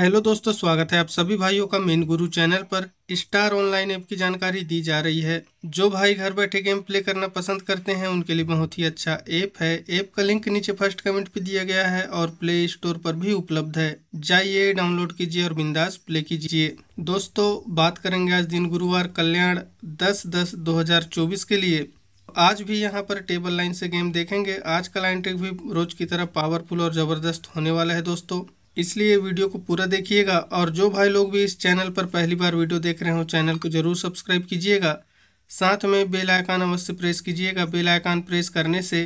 hello दोस्तों स्वागत है आप सभी भाइयों का मेन गुरु चैनल पर स्टार ऑनलाइन ऐप की जानकारी दी जा रही है जो भाई घर बैठे गेम प्ले करना पसंद करते हैं उनके लिए बहुत ही अच्छा ऐप है ऐप का लिंक नीचे फर्स्ट कमेंट पे दिया गया है और प्ले स्टोर पर भी उपलब्ध है जाइए डाउनलोड कीजिए और बिंदास प्ले कीजिए दोस्तों बात करेंगे आज दिन गुरुवार कल्याण दस दस दो के लिए आज भी यहाँ पर टेबल लाइन से गेम देखेंगे आज का लाइन ट्रिक भी रोज की तरह पावरफुल और ज़बरदस्त होने वाला है दोस्तों इसलिए वीडियो को पूरा देखिएगा और जो भाई लोग भी इस चैनल पर पहली बार वीडियो देख रहे हो चैनल को ज़रूर सब्सक्राइब कीजिएगा साथ में बेल आइकन अवश्य प्रेस कीजिएगा बेल आइकन प्रेस करने से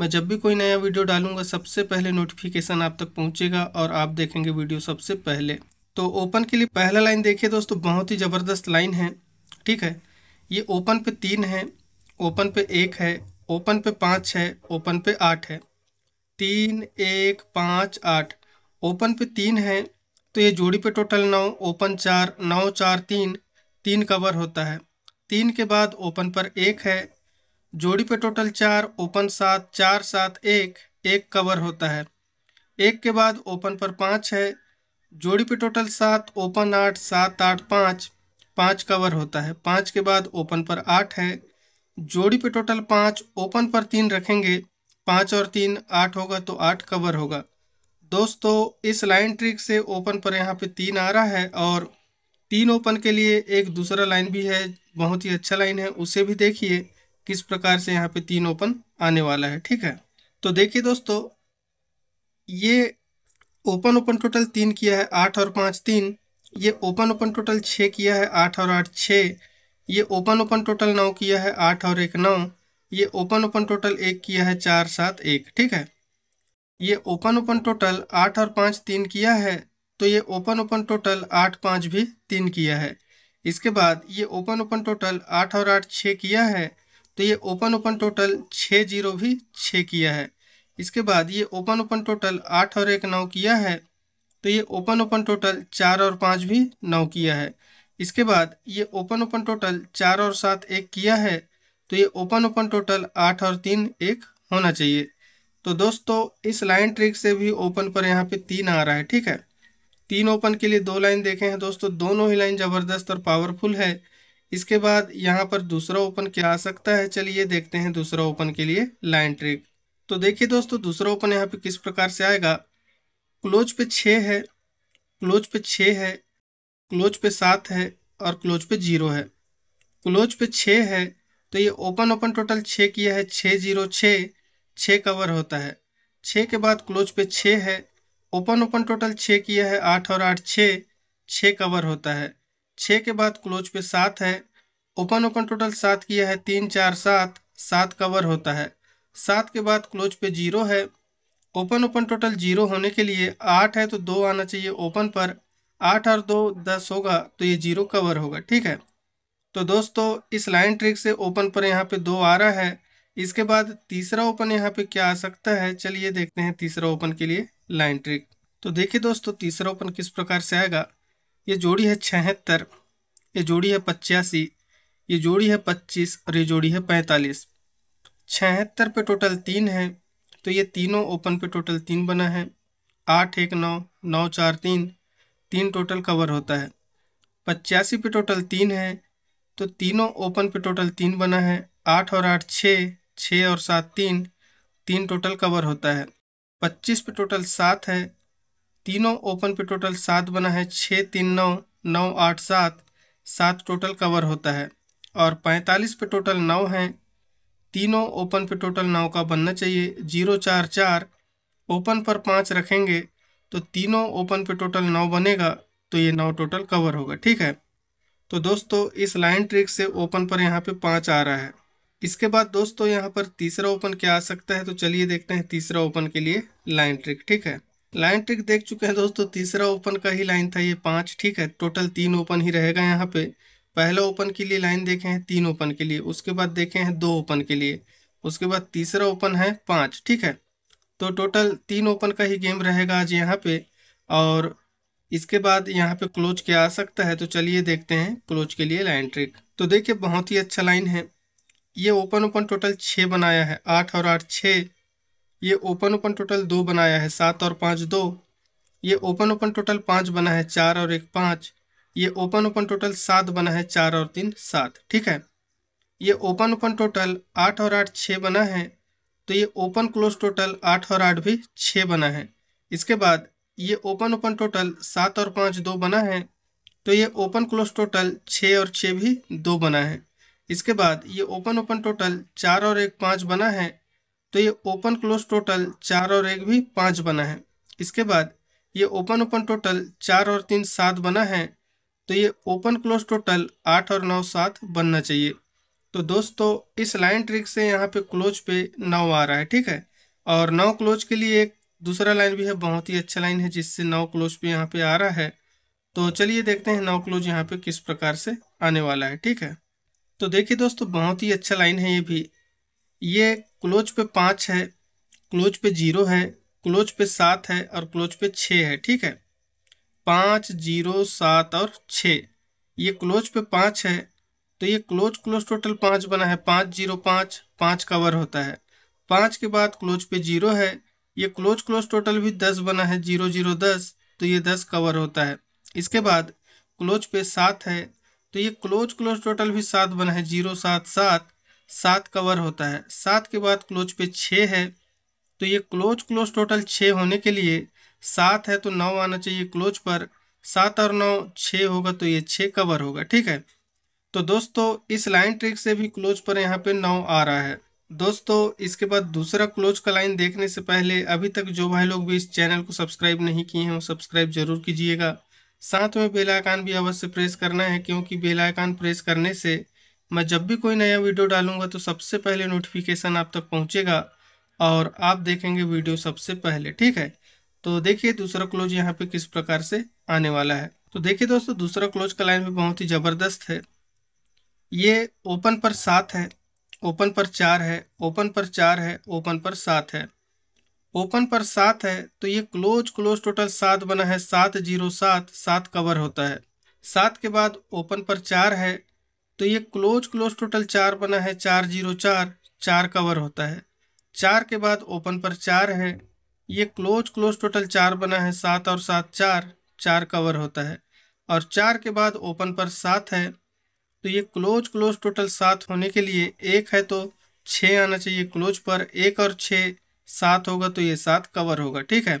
मैं जब भी कोई नया वीडियो डालूंगा सबसे पहले नोटिफिकेशन आप तक पहुंचेगा और आप देखेंगे वीडियो सबसे पहले तो ओपन के लिए पहला लाइन देखिए दोस्तों बहुत ही ज़बरदस्त लाइन है ठीक है ये ओपन पे तीन है ओपन पे एक है ओपन पे पाँच है ओपन पे आठ है तीन एक पाँच आठ ओपन पे तीन है तो ये जोड़ी पे टोटल नौ ओपन चार नौ चार तीन तीन कवर होता है तीन के बाद ओपन पर एक है जोड़ी पे टोटल चार ओपन सात चार सात एक एक कवर होता है एक के बाद ओपन पर पाँच है जोड़ी पे टोटल सात ओपन आठ सात आठ पाँच पाँच कवर होता है पाँच के बाद ओपन पर आठ है जोड़ी पे टोटल पाँच ओपन पर तीन रखेंगे पाँच और तीन आठ होगा तो आठ कवर होगा दोस्तों इस लाइन ट्रिक से ओपन पर यहाँ पे तीन आ रहा है और तीन ओपन के लिए एक दूसरा लाइन भी है बहुत ही अच्छा लाइन है उसे भी देखिए किस प्रकार से यहाँ पे तीन ओपन आने वाला है ठीक है तो देखिए दोस्तों ये ओपन ओपन टोटल तीन किया है आठ और पाँच तीन ये ओपन ओपन टोटल छः किया है आठ और आठ छः ये ओपन ओपन टोटल नौ किया है आठ और एक नौ ये ओपन ओपन टोटल एक किया है चार सात एक ठीक है ये ओपन ओपन टोटल आठ और पाँच तीन किया है तो ये ओपन ओपन टोटल आठ पाँच भी तीन किया है इसके बाद ये ओपन ओपन टोटल आठ और आठ छः किया है तो ये ओपन ओपन टोटल छः जीरो भी छः किया है इसके बाद ये ओपन ओपन टोटल आठ और एक नौ किया है तो ये ओपन ओपन टोटल चार और पाँच भी नौ किया है इसके बाद ये ओपन ओपन टोटल चार और सात एक किया है तो ये ओपन ओपन टोटल आठ और तीन एक होना चाहिए तो दोस्तों इस लाइन ट्रिक से भी ओपन पर यहाँ पे तीन आ रहा है ठीक है तीन ओपन के लिए दो लाइन देखे हैं दोस्तों दोनों ही लाइन ज़बरदस्त और पावरफुल है इसके बाद यहाँ पर दूसरा ओपन क्या आ सकता है चलिए देखते हैं दूसरा ओपन के लिए लाइन ट्रिक तो देखिए दोस्तों दूसरा ओपन यहाँ पे किस प्रकार से आएगा क्लोज पे छ है क्लोज पे छ है क्लोज पे सात है और क्लोज पे जीरो है क्लोज पे छ है तो ये ओपन ओपन टोटल छ किया है छः जीरो छः छः कवर होता है छः के बाद क्लोज पे छः है ओपन ओपन टोटल छः किया है आठ और आठ छः छः कवर होता है छः के बाद क्लोज पे सात है ओपन ओपन टोटल सात किया है तीन चार सात सात कवर होता है सात के बाद क्लोज पे जीरो है ओपन ओपन टोटल जीरो होने के लिए आठ है तो दो आना चाहिए ओपन पर आठ और दो दस होगा तो ये जीरो कवर होगा ठीक है तो दोस्तों इस लाइन ट्रिक से ओपन पर यहाँ पे दो आ रहा है इसके बाद तीसरा ओपन यहाँ पे क्या आ सकता है चलिए देखते हैं तीसरा ओपन के लिए लाइन ट्रिक तो देखिए दोस्तों तीसरा ओपन किस प्रकार से आएगा ये जोड़ी है छहत्तर ये जोड़ी है पचासी ये जोड़ी है पच्चीस और ये जोड़ी है पैंतालीस छहत्तर पे टोटल तीन है तो ये तीनों ओपन पे टोटल तीन बना है आठ एक नौ नौ चार तीन तीन टोटल कवर होता है पचासी पे टोटल तीन है तो तीनों ओपन पे टोटल तीन बना है आठ और आठ छः छः और सात तीन तीन टोटल कवर होता है पच्चीस पे टोटल सात है तीनों ओपन पे टोटल सात बना है छः तीन नौ नौ आठ सात सात टोटल कवर होता है और पैंतालीस पे टोटल नौ है तीनों ओपन पे टोटल नौ का बनना चाहिए जीरो चार चार ओपन पर पाँच रखेंगे तो तीनों ओपन पे टोटल नौ बनेगा तो ये नौ टोटल कवर होगा ठीक है तो दोस्तों इस लाइन ट्रिक से ओपन पर यहाँ पे पाँच आ रहा है इसके बाद दोस्तों यहाँ पर तीसरा ओपन क्या आ सकता है तो चलिए देखते हैं तीसरा ओपन के लिए लाइन ट्रिक ठीक है लाइन ट्रिक देख चुके हैं दोस्तों तीसरा ओपन का ही लाइन था ये पाँच ठीक है टोटल तीन ओपन ही रहेगा यहाँ पे पहला ओपन के लिए लाइन देखे हैं तीन ओपन के लिए उसके बाद देखे हैं दो ओपन के लिए उसके बाद तीसरा ओपन है पाँच ठीक है तो टोटल तीन ओपन का ही गेम रहेगा आज यहाँ पे और इसके बाद यहाँ पे क्लोज क्या आ सकता है तो चलिए देखते हैं क्लोज के लिए लाइन ट्रिक तो देखिए बहुत ही अच्छा लाइन है ये ओपन ओपन टोटल छः बनाया है आठ और आठ छः ये ओपन ओपन टोटल दो बनाया है सात और पाँच दो ये ओपन ओपन टोटल पाँच बना है चार और एक पाँच ये ओपन ओपन टोटल सात बना है चार और तीन सात ठीक है ये ओपन ओपन टोटल आठ और आठ छः बना है तो ये ओपन क्लोज टोटल आठ और आठ भी छः बना है इसके बाद ये ओपन ओपन टोटल सात और पाँच दो बना है तो ये ओपन क्लोज टोटल छः और छः भी दो बना है इसके बाद ये ओपन ओपन टोटल चार और एक पाँच बना है तो ये ओपन क्लोज टोटल चार और एक भी पाँच बना है इसके बाद ये ओपन ओपन टोटल चार और तीन सात बना है तो ये ओपन क्लोज टोटल आठ और नौ सात बनना चाहिए तो दोस्तों इस लाइन ट्रिक से यहाँ पे क्लोज पे नौ आ रहा है ठीक है और नौ क्लोज के लिए एक दूसरा लाइन भी है बहुत ही अच्छा लाइन है जिससे नौ क्लोज पे यहाँ पे आ रहा है तो चलिए देखते हैं नौ क्लोज यहाँ पे किस प्रकार से आने वाला है ठीक है तो देखिए दोस्तों बहुत ही अच्छा लाइन है ये भी ये क्लोज पे पाँच है क्लोज पे जीरो है क्लोज पे सात है और क्लोज पे छः है ठीक है पाँच जीरो सात और छः ये क्लोज पे पाँच है तो ये क्लोज क्लोज टोटल पाँच बना है पाँच जीरो पाँच पाँच कवर होता है पाँच के बाद क्लोज पे जीरो है ये क्लोज क्लोज टोटल भी दस बना है जीरो जीरो दस तो ये दस कवर होता है इसके बाद क्लोज पे सात है तो ये क्लोज क्लोज टोटल भी सात बना है जीरो सात सात सात कवर होता है सात के बाद क्लोज पे छः है तो ये क्लोज क्लोज टोटल छः होने के लिए सात है तो नौ आना चाहिए क्लोज पर सात और नौ छः होगा तो ये छः कवर होगा ठीक है तो दोस्तों इस लाइन ट्रिक से भी क्लोज पर यहाँ पे नौ आ रहा है दोस्तों इसके बाद दूसरा क्लोज का लाइन देखने से पहले अभी तक जो भाई लोग भी इस चैनल को सब्सक्राइब नहीं किए हैं वो सब्सक्राइब जरूर कीजिएगा साथ में बेल आइकन भी अवश्य प्रेस करना है क्योंकि बेल आइकन प्रेस करने से मैं जब भी कोई नया वीडियो डालूंगा तो सबसे पहले नोटिफिकेशन आप तक पहुंचेगा और आप देखेंगे वीडियो सबसे पहले ठीक है तो देखिए दूसरा क्लोज यहाँ पे किस प्रकार से आने वाला है तो देखिए दोस्तों दूसरा क्लोज का लाइन भी बहुत ही ज़बरदस्त है ये ओपन पर सात है ओपन पर चार है ओपन पर चार है ओपन पर सात है ओपन पर सात है तो ये क्लोज क्लोज टोटल सात बना है सात जीरो सात सात कवर होता है सात के बाद ओपन पर चार है तो ये क्लोज क्लोज टोटल चार बना है चार जीरो चार चार कवर होता है चार के बाद ओपन पर चार है ये क्लोज क्लोज टोटल चार बना है सात और सात चार चार कवर होता है और चार के बाद ओपन पर सात है तो ये क्लोज क्लोज टोटल सात होने के लिए एक है तो छः आना चाहिए क्लोज पर एक और छः सात होगा तो ये सात कवर होगा ठीक है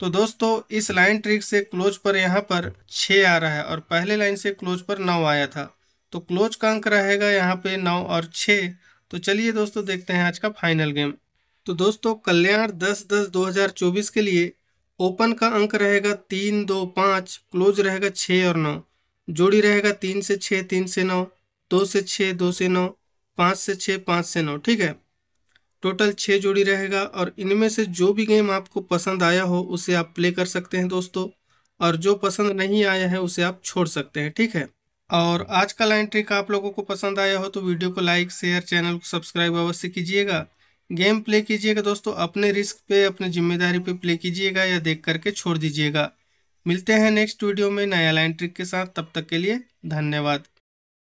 तो दोस्तों इस लाइन ट्रिक से क्लोज पर यहाँ पर छः आ रहा है और पहले लाइन से क्लोज पर नौ आया था तो क्लोज का अंक रहेगा यहाँ पे नौ और छः तो चलिए दोस्तों देखते हैं आज का फाइनल गेम तो दोस्तों कल्याण दस दस दो हज़ार चौबीस के लिए ओपन का अंक रहेगा तीन दो पाँच क्लोज रहेगा छः और नौ जोड़ी रहेगा तीन से छः तीन से नौ दो से छः दो से नौ पाँच से छः पाँच से नौ ठीक है टोटल छः जोड़ी रहेगा और इनमें से जो भी गेम आपको पसंद आया हो उसे आप प्ले कर सकते हैं दोस्तों और जो पसंद नहीं आया है उसे आप छोड़ सकते हैं ठीक है और आज का लाइन ट्रिक आप लोगों को पसंद आया हो तो वीडियो को लाइक शेयर चैनल को सब्सक्राइब अवश्य कीजिएगा गेम प्ले कीजिएगा दोस्तों अपने रिस्क पे अपनी जिम्मेदारी पे प्ले कीजिएगा या देख करके छोड़ दीजिएगा मिलते हैं नेक्स्ट वीडियो में नया लाइन ट्रिक के साथ तब तक के लिए धन्यवाद